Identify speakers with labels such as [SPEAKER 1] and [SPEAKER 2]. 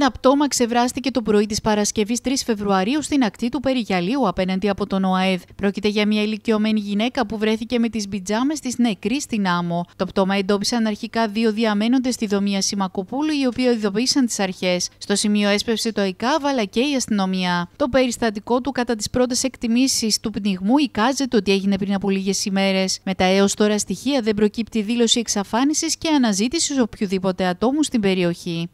[SPEAKER 1] Ένα πτώμα ξεβράστηκε το πρωί της Παρασκευής 3 Φεβρουαρίου στην ακτή του Περιγιαλίου απέναντι από τον ΟΑΕΔ. Πρόκειται για μια ηλικιωμένη γυναίκα που βρέθηκε με τις μπιτζάμες της νεκρή στην άμμο. Το πτώμα εντόπισαν αρχικά δύο διαμένοντες στη δομία Σιμακοπούλου, οι οποίοι ειδοποίησαν τις αρχές. Στο σημείο έσπευσε το ΕΚΑΒ αλλά και η αστυνομία. Το περιστατικό του κατά τις πρώτες εκτιμήσεις του πνιγμού εικάζεται ότι έγινε πριν από λίγες ημέρες. Με τα έως τώρα στοιχεία δεν προκύπτει δήλωση εξαφάνισης και αναζήτησης οποιοδήποτε ατόμου στην περιοχή.